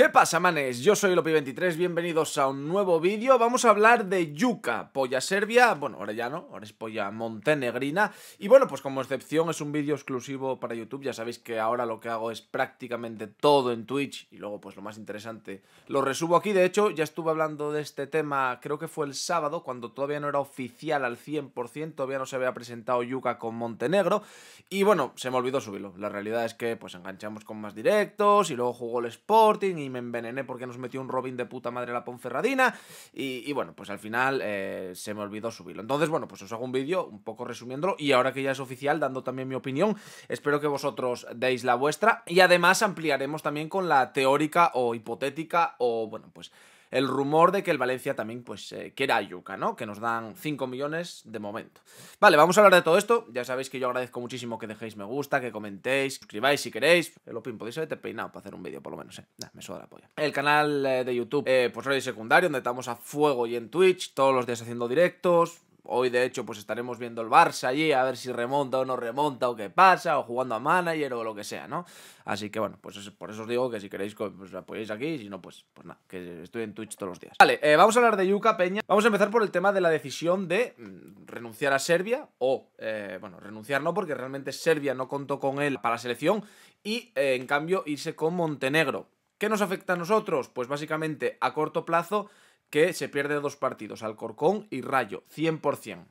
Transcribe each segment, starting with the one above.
¿Qué pasa, manes? Yo soy Lopi23, bienvenidos a un nuevo vídeo. Vamos a hablar de yuca, polla serbia, bueno, ahora ya no, ahora es polla montenegrina. Y bueno, pues como excepción es un vídeo exclusivo para YouTube, ya sabéis que ahora lo que hago es prácticamente todo en Twitch y luego pues lo más interesante lo resubo aquí. De hecho, ya estuve hablando de este tema, creo que fue el sábado, cuando todavía no era oficial al 100%, todavía no se había presentado yuca con Montenegro. Y bueno, se me olvidó subirlo. La realidad es que pues enganchamos con más directos y luego jugó el Sporting y me envenené porque nos metió un Robin de puta madre la Ponferradina. Y, bueno, pues al final eh, se me olvidó subirlo. Entonces, bueno, pues os hago un vídeo un poco resumiendo, Y ahora que ya es oficial, dando también mi opinión, espero que vosotros deis la vuestra. Y además ampliaremos también con la teórica o hipotética o, bueno, pues el rumor de que el Valencia también pues eh, quiera a ¿no? Que nos dan 5 millones de momento. Vale, vamos a hablar de todo esto. Ya sabéis que yo agradezco muchísimo que dejéis me gusta, que comentéis, suscribáis si queréis. El Opin, podéis haberte peinado para hacer un vídeo por lo menos, eh. Nah, me suda la El canal eh, de YouTube, eh, pues Radio Secundario, donde estamos a fuego y en Twitch, todos los días haciendo directos, Hoy, de hecho, pues estaremos viendo el Barça allí, a ver si remonta o no remonta, o qué pasa, o jugando a manager, o lo que sea, ¿no? Así que, bueno, pues por eso os digo que si queréis, pues apoyéis aquí, si no, pues, pues nada, que estoy en Twitch todos los días. Vale, eh, vamos a hablar de Yuca Peña. Vamos a empezar por el tema de la decisión de mm, renunciar a Serbia, o, eh, bueno, renunciar no, porque realmente Serbia no contó con él para la selección, y eh, en cambio irse con Montenegro. ¿Qué nos afecta a nosotros? Pues básicamente a corto plazo que se pierde dos partidos, Alcorcón y Rayo, 100%.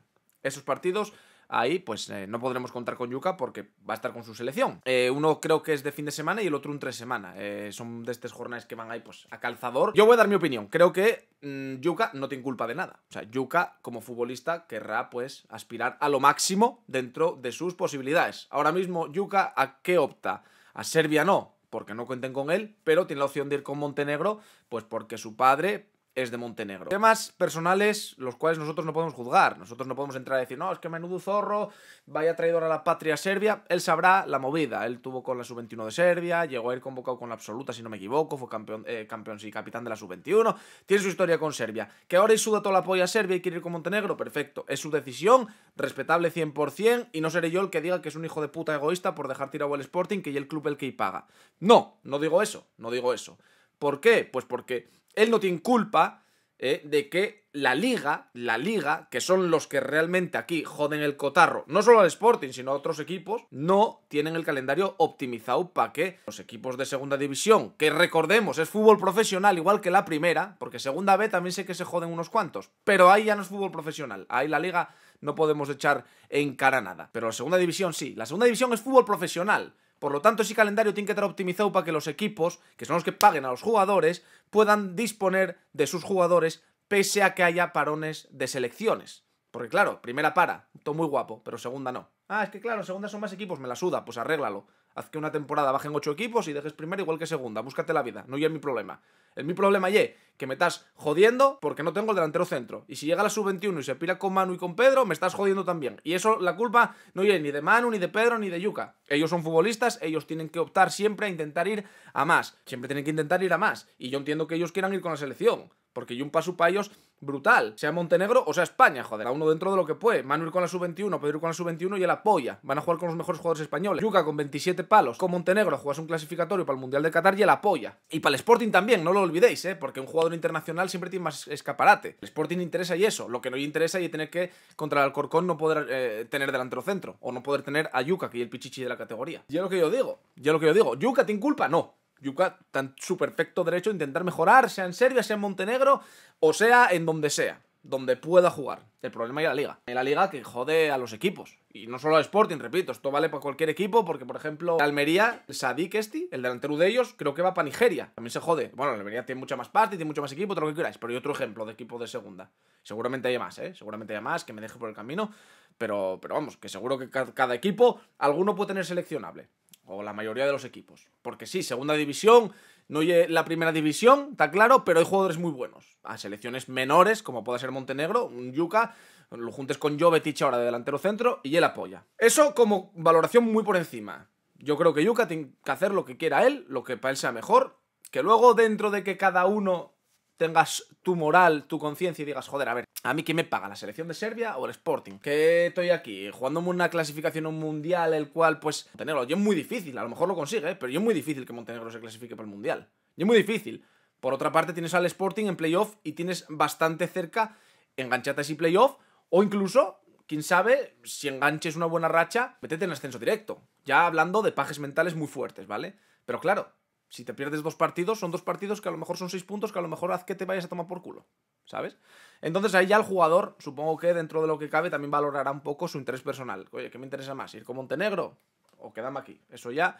Esos partidos ahí pues eh, no podremos contar con Yuka porque va a estar con su selección. Eh, uno creo que es de fin de semana y el otro un tres semana. Eh, son de estos jornadas que van ahí pues a calzador. Yo voy a dar mi opinión. Creo que Yuca mm, Yuka no tiene culpa de nada. O sea, Yuka como futbolista querrá pues aspirar a lo máximo dentro de sus posibilidades. Ahora mismo Yuka ¿a qué opta? A Serbia no, porque no cuenten con él, pero tiene la opción de ir con Montenegro, pues porque su padre es de Montenegro. Temas personales, los cuales nosotros no podemos juzgar. Nosotros no podemos entrar a decir, no, es que menudo zorro, vaya traidor a la patria serbia. Él sabrá la movida. Él tuvo con la sub-21 de Serbia, llegó a ir convocado con la absoluta, si no me equivoco, fue campeón, eh, campeón sí, capitán de la sub-21. Tiene su historia con Serbia. Que ahora suda toda la apoyo a Serbia y quiere ir con Montenegro, perfecto. Es su decisión, respetable 100%, y no seré yo el que diga que es un hijo de puta egoísta por dejar tirado el Sporting, que y el club el que paga. No, no digo eso, no digo eso. ¿Por qué? Pues porque él no tiene culpa eh, de que la liga, la liga, que son los que realmente aquí joden el cotarro, no solo al Sporting, sino a otros equipos, no tienen el calendario optimizado para que los equipos de segunda división, que recordemos es fútbol profesional igual que la primera, porque segunda B también sé que se joden unos cuantos, pero ahí ya no es fútbol profesional, ahí la liga no podemos echar en cara nada, pero la segunda división sí, la segunda división es fútbol profesional. Por lo tanto, ese calendario tiene que estar optimizado para que los equipos, que son los que paguen a los jugadores, puedan disponer de sus jugadores pese a que haya parones de selecciones. Porque claro, primera para, todo muy guapo, pero segunda no. Ah, es que claro, segunda son más equipos, me la suda, pues arréglalo. Haz que una temporada bajen ocho equipos y dejes primera igual que segunda. Búscate la vida. No es mi problema. Es mi problema ye que me estás jodiendo porque no tengo el delantero centro. Y si llega la sub-21 y se pira con Manu y con Pedro, me estás jodiendo también. Y eso, la culpa no llega ni de Manu, ni de Pedro, ni de Yuka. Ellos son futbolistas, ellos tienen que optar siempre a intentar ir a más. Siempre tienen que intentar ir a más. Y yo entiendo que ellos quieran ir con la selección. Porque yo un paso para ellos brutal. Sea Montenegro o sea España, joder. a uno dentro de lo que puede. Manuel con la sub-21, Pedro con la sub-21 y el apoya. Van a jugar con los mejores jugadores españoles. Yuka con 27 palos. Con Montenegro juegas un clasificatorio para el Mundial de Qatar y el apoya. Y para el Sporting también, no lo olvidéis, ¿eh? Porque un jugador internacional siempre tiene más escaparate. El Sporting interesa y eso. Lo que no le interesa y tener que contra el Alcorcón no poder eh, tener delantero centro. O no poder tener a Yuka, que es el pichichi de la categoría. Ya lo que yo digo. Ya lo que yo digo. ¿Yuka tiene culpa? No. Yuka tan su perfecto derecho a intentar mejorar, sea en Serbia, sea en Montenegro o sea en donde sea, donde pueda jugar. El problema es la liga. en la liga que jode a los equipos. Y no solo a Sporting, repito, esto vale para cualquier equipo porque, por ejemplo, Almería, Sadik Esti, el delantero de ellos, creo que va para Nigeria. También se jode. Bueno, Almería tiene mucha más parte, tiene mucho más equipo, todo lo que queráis. Pero hay otro ejemplo de equipo de segunda. Seguramente hay más, ¿eh? Seguramente hay más que me deje por el camino. Pero, pero vamos, que seguro que cada equipo, alguno puede tener seleccionable o la mayoría de los equipos. Porque sí, segunda división, no la primera división, está claro, pero hay jugadores muy buenos. A selecciones menores, como puede ser Montenegro, un Yuka, lo juntes con Jovetic ahora de delantero centro y él apoya. Eso como valoración muy por encima. Yo creo que Yuka tiene que hacer lo que quiera él, lo que para él sea mejor. Que luego dentro de que cada uno tengas tu moral, tu conciencia y digas, joder, a ver, ¿a mí quién me paga? ¿La selección de Serbia o el Sporting? Que estoy aquí jugándome una clasificación un mundial, el cual, pues, Montenegro, yo es muy difícil, a lo mejor lo consigue, ¿eh? pero yo es muy difícil que Montenegro se clasifique para el mundial. Yo es muy difícil. Por otra parte, tienes al Sporting en playoff y tienes bastante cerca enganchate y ese playoff o incluso, quién sabe, si enganches una buena racha, metete en ascenso directo. Ya hablando de pajes mentales muy fuertes, ¿vale? Pero claro, si te pierdes dos partidos, son dos partidos que a lo mejor son seis puntos, que a lo mejor haz que te vayas a tomar por culo, ¿sabes? Entonces ahí ya el jugador, supongo que dentro de lo que cabe, también valorará un poco su interés personal. Oye, ¿qué me interesa más? ¿Ir con Montenegro o quedarme aquí? Eso ya...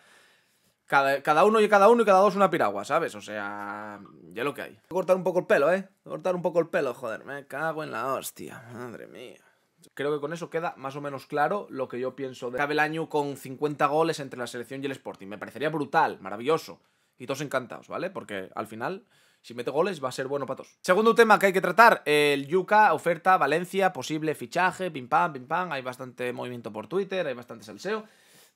Cada, cada, uno y cada uno y cada dos una piragua, ¿sabes? O sea, ya lo que hay. Voy a cortar un poco el pelo, ¿eh? Voy a cortar un poco el pelo, joder, me cago en la hostia, madre mía. Creo que con eso queda más o menos claro lo que yo pienso de el año con 50 goles entre la selección y el Sporting. Me parecería brutal, maravilloso y todos encantados, ¿vale? Porque al final, si mete goles, va a ser bueno para todos. Segundo tema que hay que tratar, el Yuca, oferta, Valencia, posible fichaje, pim pam, pim pam, hay bastante movimiento por Twitter, hay bastante salseo.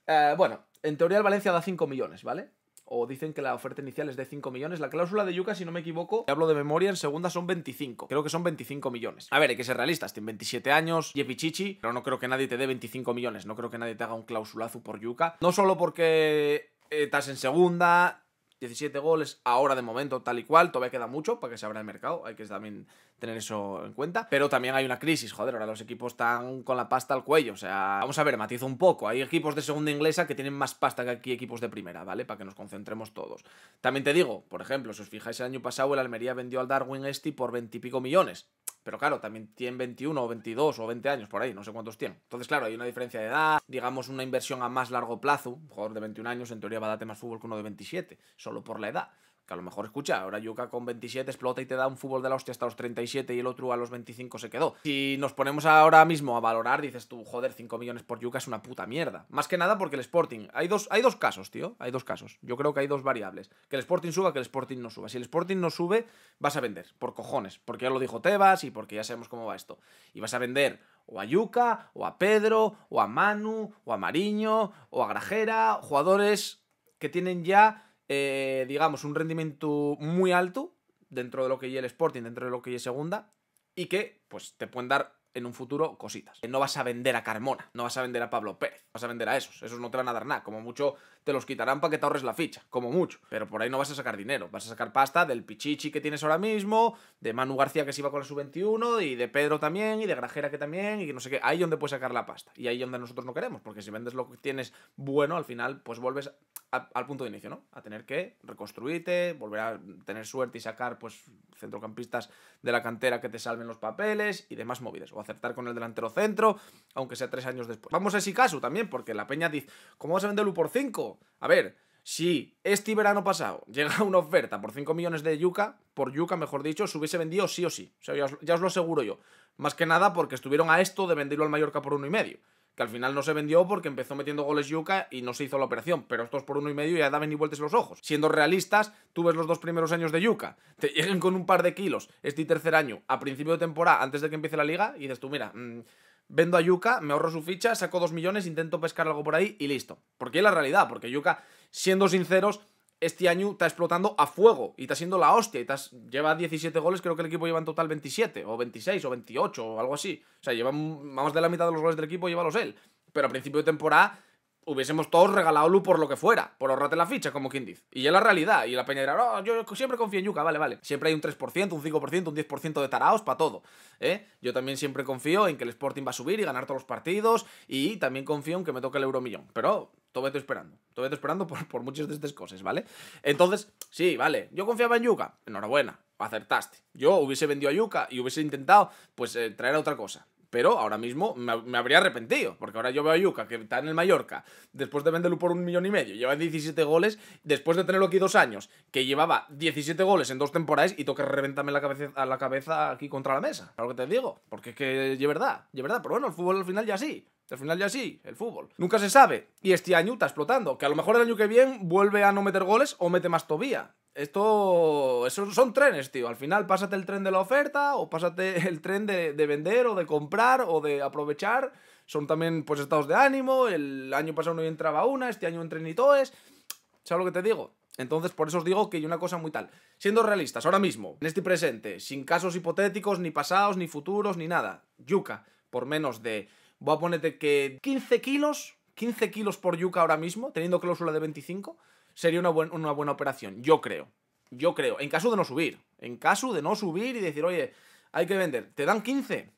Eh, bueno, en teoría el Valencia da 5 millones, ¿vale? o dicen que la oferta inicial es de 5 millones. La cláusula de Yuca, si no me equivoco, hablo de memoria, en segunda son 25. Creo que son 25 millones. A ver, hay que ser realistas. Tiene 27 años, Yepichichi, pero no creo que nadie te dé 25 millones. No creo que nadie te haga un clausulazo por Yuca. No solo porque eh, estás en segunda, 17 goles ahora de momento, tal y cual. Todavía queda mucho para que se abra el mercado. Hay que también tener eso en cuenta. Pero también hay una crisis, joder. Ahora los equipos están con la pasta al cuello. O sea, vamos a ver, matizo un poco. Hay equipos de segunda inglesa que tienen más pasta que aquí equipos de primera, ¿vale? Para que nos concentremos todos. También te digo, por ejemplo, si os fijáis el año pasado, el Almería vendió al Darwin Esti por veintipico y millones. Pero claro, también tiene 21 o 22 o 20 años por ahí, no sé cuántos tienen. Entonces, claro, hay una diferencia de edad, digamos una inversión a más largo plazo. Un jugador de 21 años en teoría va a darte más fútbol que uno de 27, solo por la edad a lo mejor escucha, ahora Yuca con 27 explota y te da un fútbol de la hostia hasta los 37 y el otro a los 25 se quedó. Si nos ponemos ahora mismo a valorar, dices tú, joder, 5 millones por Yuca es una puta mierda. Más que nada porque el Sporting, hay dos, hay dos casos, tío, hay dos casos. Yo creo que hay dos variables, que el Sporting suba, que el Sporting no suba. Si el Sporting no sube, vas a vender, por cojones, porque ya lo dijo Tebas y porque ya sabemos cómo va esto. Y vas a vender o a Yuca, o a Pedro, o a Manu, o a Mariño, o a Grajera, jugadores que tienen ya eh, digamos, un rendimiento muy alto dentro de lo que es el Sporting, dentro de lo que es segunda, y que pues te pueden dar en un futuro cositas. No vas a vender a Carmona, no vas a vender a Pablo Pérez, vas a vender a esos. Esos no te van a dar nada. Como mucho te los quitarán para que te ahorres la ficha, como mucho. Pero por ahí no vas a sacar dinero, vas a sacar pasta del Pichichi que tienes ahora mismo, de Manu García que se iba con la sub-21, y de Pedro también, y de Grajera que también, y no sé qué. Ahí donde puedes sacar la pasta. Y ahí donde nosotros no queremos, porque si vendes lo que tienes bueno, al final pues vuelves al punto de inicio, ¿no? A tener que reconstruirte, volver a tener suerte y sacar pues centrocampistas de la cantera que te salven los papeles y demás móviles. O acertar con el delantero centro, aunque sea tres años después. Vamos a ese caso también, porque la peña dice, ¿cómo vas a venderlo por cinco? a ver, si este verano pasado llega una oferta por 5 millones de yuca, por yuca mejor dicho, se hubiese vendido sí o sí. O sea, ya os, lo aseguro yo. Más que nada porque estuvieron a esto de venderlo al Mallorca por uno y medio. Que al final no se vendió porque empezó metiendo goles yuca y no se hizo la operación. Pero estos por uno y medio ya daban ni vueltas los ojos. Siendo realistas, tú ves los dos primeros años de yuca. Te lleguen con un par de kilos este tercer año, a principio de temporada, antes de que empiece la liga, y dices tú, mira... Mm, vendo a Yuka, me ahorro su ficha, saco 2 millones, intento pescar algo por ahí y listo. Porque es la realidad, porque Yuka, siendo sinceros, este año está explotando a fuego y está siendo la hostia. Y lleva 17 goles, creo que el equipo lleva en total 27, o 26, o 28, o algo así. O sea, lleva más de la mitad de los goles del equipo, lleva los él. Pero a principio de temporada hubiésemos todos regalado Lu por lo que fuera, por ahorrarte la ficha, como quien dice. Y es la realidad. Y la peña dirá, yo siempre confío en Yuka, vale, vale. Siempre hay un 3%, un 5%, un 10% de taraos para todo. ¿eh? Yo también siempre confío en que el Sporting va a subir y ganar todos los partidos. Y también confío en que me toque el Euromillón. Pero todo esto esperando. Todo esperando por, muchas de estas cosas, ¿vale? Entonces, sí, vale. Yo confiaba en Yuka. Enhorabuena acertaste. Yo hubiese vendido a Yuka y hubiese intentado, pues, eh, traer a otra cosa pero ahora mismo me, habría arrepentido, porque ahora yo veo a Yuka, que está en el Mallorca, después de venderlo por un millón y medio, lleva 17 goles, después de tenerlo aquí dos años, que llevaba 17 goles en dos temporadas y toca reventarme la cabeza, a la cabeza aquí contra la mesa, claro que te digo, porque es que es verdad, es verdad, pero bueno, el fútbol al final ya sí, al final ya sí, el fútbol. Nunca se sabe. Y este año está explotando. Que a lo mejor el año que viene vuelve a no meter goles o mete más Tobía. Esto esos son trenes, tío. Al final, pásate el tren de la oferta o pásate el tren de, vender o de comprar o de aprovechar. Son también, pues, estados de ánimo. El año pasado no entraba una, este año ni y es. ¿Sabes lo que te digo? Entonces, por eso os digo que hay una cosa muy tal. Siendo realistas, ahora mismo, en este presente, sin casos hipotéticos, ni pasados, ni futuros, ni nada. Yuca, por menos de, voy a ponerte que 15 kilos, 15 kilos por yuca ahora mismo, teniendo cláusula de 25 sería una, buena una buena operación, yo creo. Yo creo, en caso de no subir. En caso de no subir y decir, oye, hay que vender. ¿Te dan 15?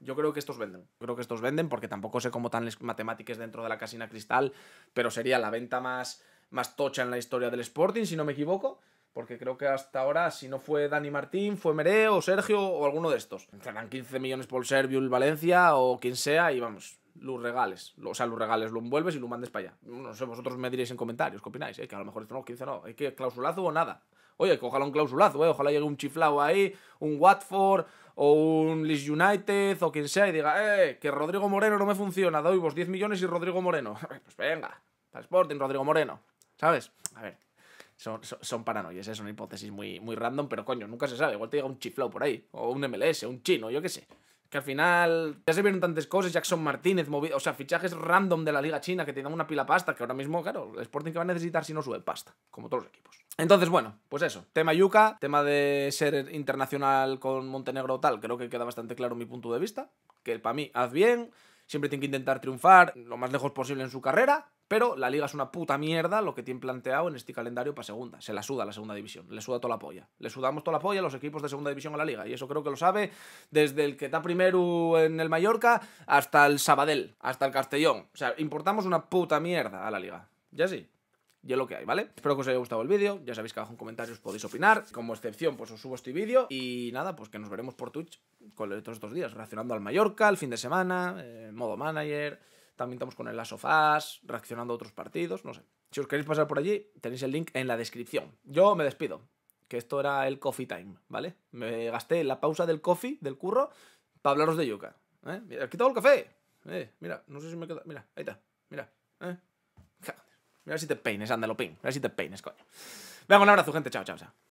Yo creo que estos venden. Creo que estos venden porque tampoco sé cómo tan las matemáticas dentro de la casina cristal, pero sería la venta más, más tocha en la historia del Sporting, si no me equivoco. Porque creo que hasta ahora, si no fue Dani Martín, fue Mereo, o Sergio o alguno de estos. Te 15 millones por Servio, Valencia o quien sea y vamos, los regales, o sea, los regales, lo envuelves y lo mandes para allá. No sé, vosotros me diréis en comentarios, ¿qué opináis? Eh, que a lo mejor esto no, 15 no, hay que clausulazo o nada. Oye, que ojalá un clausulazo, eh, ojalá llegue un chiflao ahí, un Watford o un Leeds United o quien sea y diga, eh, que Rodrigo Moreno no me funciona, doy vos 10 millones y Rodrigo Moreno. pues venga, para Sporting, Rodrigo Moreno, ¿sabes? A ver, son, son, paranoias, es eh, una hipótesis muy, muy random, pero coño, nunca se sabe. Igual te llega un chiflao por ahí, o un MLS, un chino, yo qué sé que al final ya se vieron tantas cosas, Jackson Martínez, movido, o sea, fichajes random de la Liga China que te dan una pila pasta, que ahora mismo, claro, el Sporting que va a necesitar si no sube pasta, como todos los equipos. Entonces, bueno, pues eso, tema Yuca, tema de ser internacional con Montenegro tal, creo que queda bastante claro mi punto de vista, que para mí, haz bien, siempre tiene que intentar triunfar lo más lejos posible en su carrera, pero la liga es una puta mierda lo que tienen planteado en este calendario para segunda. Se la suda la segunda división, le suda toda la polla. Le sudamos toda la polla a los equipos de segunda división a la liga. Y eso creo que lo sabe desde el que está primero en el Mallorca hasta el Sabadell, hasta el Castellón. O sea, importamos una puta mierda a la liga. Ya sí y es lo que hay, ¿vale? Espero que os haya gustado el vídeo, ya sabéis que abajo en comentarios podéis opinar, como excepción pues os subo este vídeo y nada, pues que nos veremos por Twitch con otros dos días, Reaccionando al Mallorca, el fin de semana, eh, modo manager... También estamos con el Last of reaccionando a otros partidos, no sé. Si os queréis pasar por allí, tenéis el link en la descripción. Yo me despido, que esto era el coffee time, ¿vale? Me gasté la pausa del coffee, del curro, para hablaros de yuca. ¿eh? Mira, he quitado el café. Eh, mira, no sé si me queda. Mira, ahí está. Mira, eh. Mira si te peines, ándalo, pin. Mira si te peines, coño. Venga, un abrazo, gente. Chao, chao, chao.